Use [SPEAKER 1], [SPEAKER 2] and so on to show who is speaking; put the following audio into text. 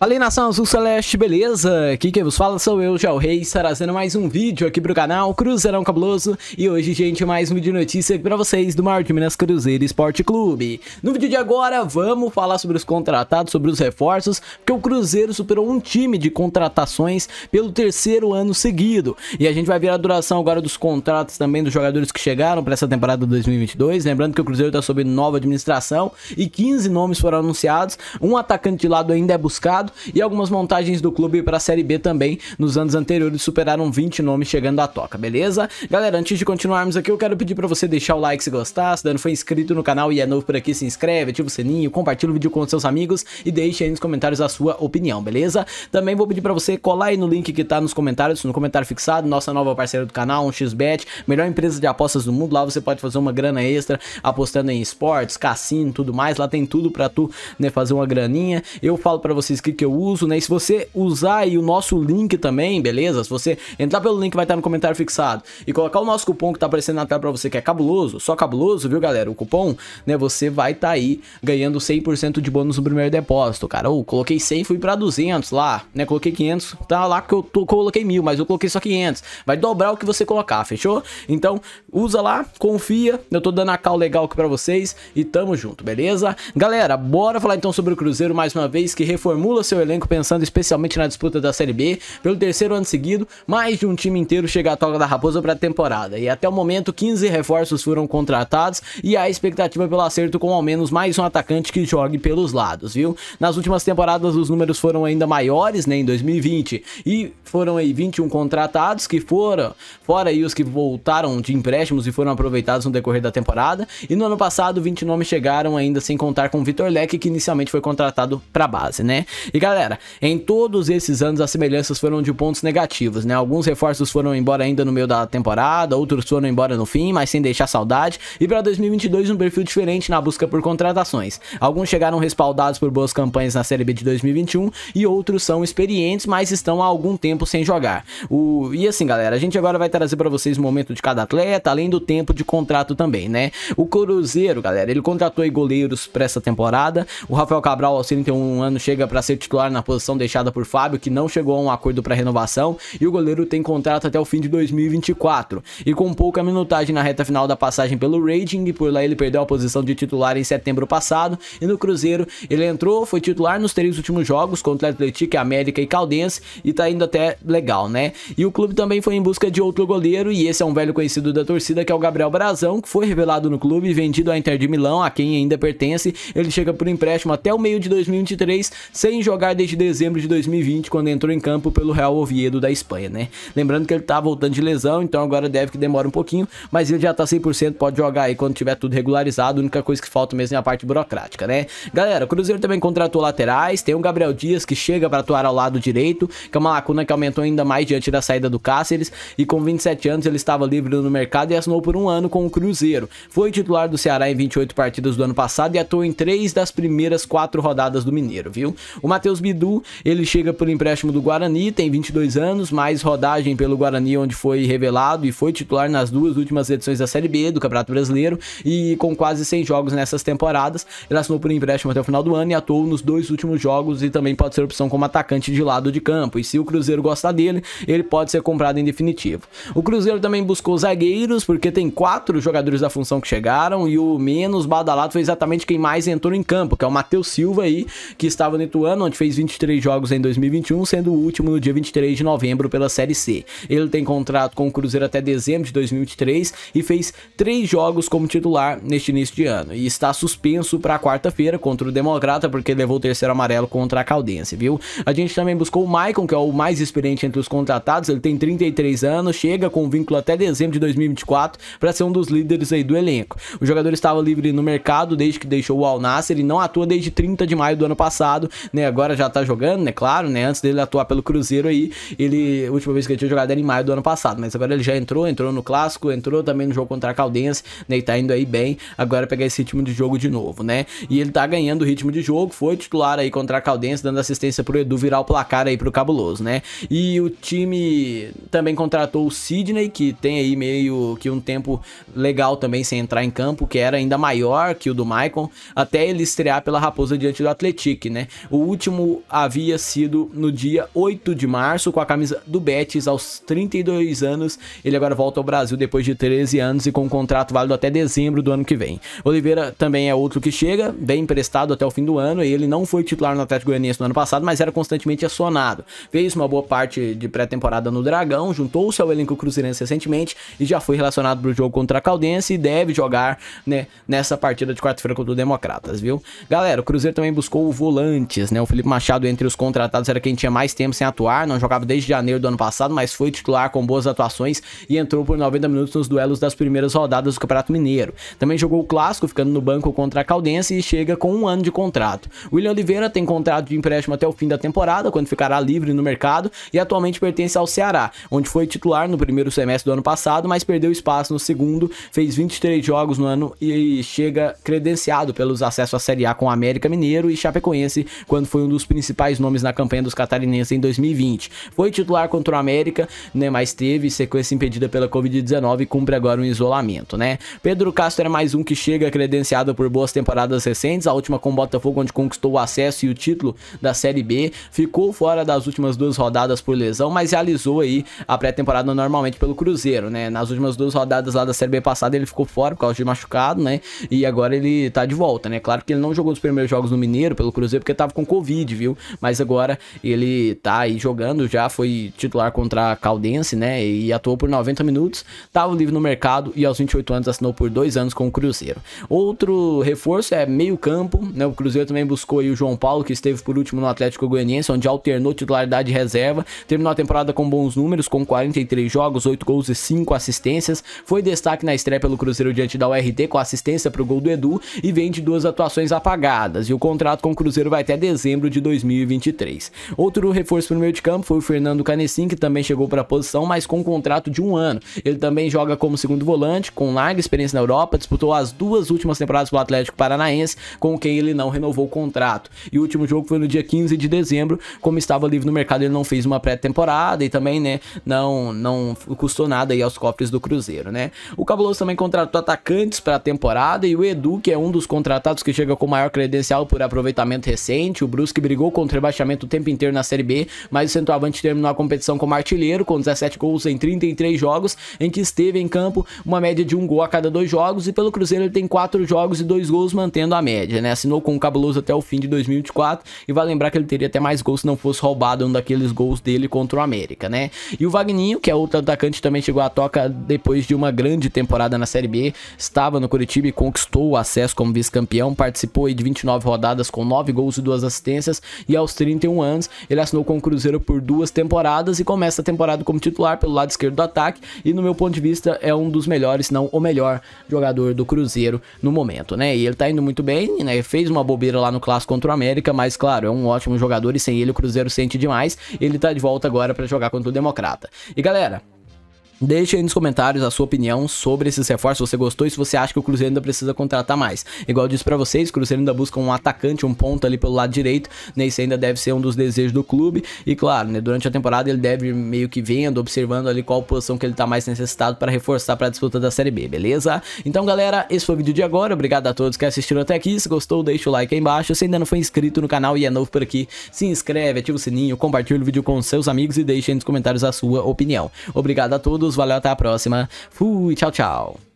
[SPEAKER 1] Falei nação azul celeste, beleza? Aqui quem vos fala sou eu, Jal Reis, trazendo mais um vídeo aqui pro canal Cruzeirão Cabuloso E hoje, gente, mais um vídeo de notícia aqui pra vocês do maior de Minas Cruzeiro Esporte Clube No vídeo de agora, vamos falar sobre os contratados, sobre os reforços Porque o Cruzeiro superou um time de contratações pelo terceiro ano seguido E a gente vai ver a duração agora dos contratos também dos jogadores que chegaram pra essa temporada 2022 Lembrando que o Cruzeiro tá sob nova administração e 15 nomes foram anunciados Um atacante de lado ainda é buscado e algumas montagens do clube para a Série B também nos anos anteriores superaram 20 nomes chegando à toca, beleza? Galera, antes de continuarmos aqui, eu quero pedir para você deixar o like se gostar, se não foi inscrito no canal e é novo por aqui, se inscreve, ativa o sininho, compartilha o vídeo com seus amigos e deixe aí nos comentários a sua opinião, beleza? Também vou pedir para você colar aí no link que tá nos comentários, no comentário fixado, nossa nova parceira do canal, um xbet, melhor empresa de apostas do mundo, lá você pode fazer uma grana extra apostando em esportes, cassino, tudo mais, lá tem tudo para tu, né, fazer uma graninha. Eu falo para vocês que que eu uso, né? E se você usar aí o nosso link também, beleza? Se você entrar pelo link vai estar no comentário fixado e colocar o nosso cupom que tá aparecendo na tela pra você, que é cabuloso, só cabuloso, viu, galera? O cupom, né? Você vai estar tá aí ganhando 100% de bônus no primeiro depósito, cara. Ou coloquei 100 fui pra 200 lá, né? Coloquei 500, tá lá que eu tô, coloquei mil, mas eu coloquei só 500. Vai dobrar o que você colocar, fechou? Então, usa lá, confia. Eu tô dando a cal legal aqui pra vocês e tamo junto, beleza? Galera, bora falar então sobre o Cruzeiro mais uma vez, que reformula seu elenco pensando especialmente na disputa da Série B. Pelo terceiro ano seguido, mais de um time inteiro chega à toca da Raposa para a temporada. E até o momento, 15 reforços foram contratados e há expectativa pelo acerto com ao menos mais um atacante que jogue pelos lados, viu? Nas últimas temporadas, os números foram ainda maiores, né, em 2020. E foram aí 21 contratados que foram, fora aí os que voltaram de empréstimos e foram aproveitados no decorrer da temporada. E no ano passado, 20 nomes chegaram ainda sem contar com o Vitor Leque, que inicialmente foi contratado para base, né? E galera, em todos esses anos as semelhanças foram de pontos negativos, né? Alguns reforços foram embora ainda no meio da temporada, outros foram embora no fim, mas sem deixar saudade. E para 2022 um perfil diferente na busca por contratações. Alguns chegaram respaldados por boas campanhas na Série B de 2021 e outros são experientes, mas estão há algum tempo sem jogar. O... E assim, galera, a gente agora vai trazer para vocês o momento de cada atleta, além do tempo de contrato também, né? O Cruzeiro, galera, ele contratou goleiros para essa temporada. O Rafael Cabral, aos 31 anos, chega para ser titular na posição deixada por Fábio, que não chegou a um acordo para renovação, e o goleiro tem contrato até o fim de 2024. E com pouca minutagem na reta final da passagem pelo Raging, por lá ele perdeu a posição de titular em setembro passado, e no Cruzeiro ele entrou, foi titular nos três últimos jogos contra o Atlético, América e Caldense, e tá indo até legal, né? E o clube também foi em busca de outro goleiro, e esse é um velho conhecido da torcida, que é o Gabriel Brazão, que foi revelado no clube e vendido à Inter de Milão, a quem ainda pertence. Ele chega por empréstimo até o meio de 2023, sem jogar jogar desde dezembro de 2020, quando entrou em campo pelo Real Oviedo da Espanha, né? Lembrando que ele tá voltando de lesão, então agora deve que demora um pouquinho, mas ele já tá 100%, pode jogar aí quando tiver tudo regularizado, a única coisa que falta mesmo é a parte burocrática, né? Galera, o Cruzeiro também contratou laterais, tem o Gabriel Dias que chega para atuar ao lado direito, que é uma lacuna que aumentou ainda mais diante da saída do Cáceres, e com 27 anos ele estava livre no mercado e assinou por um ano com o Cruzeiro. Foi titular do Ceará em 28 partidas do ano passado e atuou em três das primeiras quatro rodadas do Mineiro, viu? O Matheus Bidu, ele chega por empréstimo do Guarani, tem 22 anos, mais rodagem pelo Guarani, onde foi revelado e foi titular nas duas últimas edições da Série B do Campeonato Brasileiro e com quase 100 jogos nessas temporadas. Ele assinou por empréstimo até o final do ano e atuou nos dois últimos jogos e também pode ser opção como atacante de lado de campo. E se o Cruzeiro gostar dele, ele pode ser comprado em definitivo. O Cruzeiro também buscou zagueiros, porque tem quatro jogadores da função que chegaram e o menos badalado foi exatamente quem mais entrou em campo, que é o Matheus Silva aí, que estava no Ituano, onde fez 23 jogos em 2021, sendo o último no dia 23 de novembro pela Série C. Ele tem contrato com o Cruzeiro até dezembro de 2023 e fez 3 jogos como titular neste início de ano e está suspenso para quarta-feira contra o Democrata porque levou o terceiro amarelo contra a Caldense, viu? A gente também buscou o Maicon, que é o mais experiente entre os contratados, ele tem 33 anos, chega com vínculo até dezembro de 2024 para ser um dos líderes aí do elenco. O jogador estava livre no mercado desde que deixou o Al Nasser e não atua desde 30 de maio do ano passado, né? Agora agora já tá jogando, né? Claro, né? Antes dele atuar pelo Cruzeiro aí, ele. A última vez que ele tinha jogado era em maio do ano passado, mas agora ele já entrou, entrou no clássico, entrou também no jogo contra a Caldense, né? E tá indo aí bem. Agora pegar esse ritmo de jogo de novo, né? E ele tá ganhando o ritmo de jogo, foi titular aí contra a Caldense, dando assistência pro Edu virar o placar aí pro Cabuloso, né? E o time também contratou o Sidney, que tem aí meio que um tempo legal também sem entrar em campo, que era ainda maior que o do Maicon, até ele estrear pela Raposa diante do Atlético, né? O último último havia sido no dia 8 de março com a camisa do Betis aos 32 anos. Ele agora volta ao Brasil depois de 13 anos e com um contrato válido até dezembro do ano que vem. Oliveira também é outro que chega, vem emprestado até o fim do ano. Ele não foi titular no Atlético Goianiense no ano passado, mas era constantemente acionado. Fez uma boa parte de pré-temporada no Dragão, juntou-se ao elenco cruzeirense recentemente e já foi relacionado para o jogo contra a Caldense e deve jogar né, nessa partida de quarta-feira contra o Democratas, viu? Galera, o Cruzeiro também buscou volantes, né? O Felipe Felipe Machado, entre os contratados, era quem tinha mais tempo sem atuar, não jogava desde janeiro do ano passado, mas foi titular com boas atuações e entrou por 90 minutos nos duelos das primeiras rodadas do Campeonato Mineiro. Também jogou o Clássico, ficando no banco contra a Caldense e chega com um ano de contrato. William Oliveira tem contrato de empréstimo até o fim da temporada, quando ficará livre no mercado, e atualmente pertence ao Ceará, onde foi titular no primeiro semestre do ano passado, mas perdeu espaço no segundo, fez 23 jogos no ano e chega credenciado pelos acessos à Série A com América Mineiro e Chapecoense, quando foi um dos principais nomes na campanha dos catarinenses em 2020. Foi titular contra o América, né, mas teve sequência impedida pela Covid-19 e cumpre agora um isolamento, né? Pedro Castro é mais um que chega credenciado por boas temporadas recentes, a última com o Botafogo onde conquistou o acesso e o título da Série B, ficou fora das últimas duas rodadas por lesão, mas realizou aí a pré-temporada normalmente pelo Cruzeiro, né? Nas últimas duas rodadas lá da Série B passada ele ficou fora por causa de machucado, né? E agora ele tá de volta, né? Claro que ele não jogou os primeiros jogos no Mineiro pelo Cruzeiro porque tava com Covid, Covid, viu? Mas agora ele tá aí jogando, já foi titular contra a Caldense, né? E atuou por 90 minutos, tava tá livre no mercado e aos 28 anos assinou por dois anos com o Cruzeiro. Outro reforço é meio campo, né? O Cruzeiro também buscou aí o João Paulo, que esteve por último no Atlético Goianiense, onde alternou titularidade e reserva, terminou a temporada com bons números, com 43 jogos, 8 gols e 5 assistências, foi destaque na estreia pelo Cruzeiro diante da URT com assistência para o gol do Edu e vem de duas atuações apagadas. E o contrato com o Cruzeiro vai até dezembro dezembro de 2023. Outro reforço para o meio de campo foi o Fernando Canessin, que também chegou para a posição, mas com um contrato de um ano. Ele também joga como segundo volante, com larga experiência na Europa, disputou as duas últimas temporadas pelo Atlético Paranaense, com quem ele não renovou o contrato. E o último jogo foi no dia 15 de dezembro, como estava livre no mercado, ele não fez uma pré-temporada e também, né, não, não custou nada aí aos cofres do Cruzeiro, né? O Cabuloso também contratou atacantes para a temporada e o Edu, que é um dos contratados que chega com maior credencial por aproveitamento recente, o Bruce Cruz, que brigou contra o rebaixamento o tempo inteiro na Série B, mas o centroavante terminou a competição como artilheiro, com 17 gols em 33 jogos, em que esteve em campo uma média de um gol a cada dois jogos, e pelo Cruzeiro ele tem quatro jogos e dois gols, mantendo a média, né? Assinou com o Cabuloso até o fim de 2024, e vai lembrar que ele teria até mais gols se não fosse roubado um daqueles gols dele contra o América, né? E o Vagninho, que é outro atacante, também chegou à toca depois de uma grande temporada na Série B, estava no Curitiba e conquistou o acesso como vice-campeão, participou de 29 rodadas com 9 gols e 2 assistências, experiências e aos 31 anos ele assinou com o Cruzeiro por duas temporadas e começa a temporada como titular pelo lado esquerdo do ataque e no meu ponto de vista é um dos melhores, se não o melhor jogador do Cruzeiro no momento, né? E ele tá indo muito bem, né? Fez uma bobeira lá no clássico contra o América, mas claro, é um ótimo jogador e sem ele o Cruzeiro sente demais. Ele tá de volta agora para jogar contra o Democrata. E galera, Deixe aí nos comentários a sua opinião sobre esses reforços, se você gostou e se você acha que o Cruzeiro ainda precisa contratar mais. Igual eu disse para vocês, o Cruzeiro ainda busca um atacante, um ponto ali pelo lado direito, né? Isso ainda deve ser um dos desejos do clube. E claro, né, durante a temporada ele deve meio que vendo, observando ali qual posição que ele tá mais necessitado para reforçar para a disputa da Série B, beleza? Então, galera, esse foi o vídeo de agora. Obrigado a todos que assistiram até aqui. Se gostou, deixa o like aí embaixo. Se ainda não foi inscrito no canal e é novo por aqui, se inscreve, ativa o sininho, compartilha o vídeo com seus amigos e deixe aí nos comentários a sua opinião. Obrigado a todos valeu, até a próxima. Fui, tchau, tchau.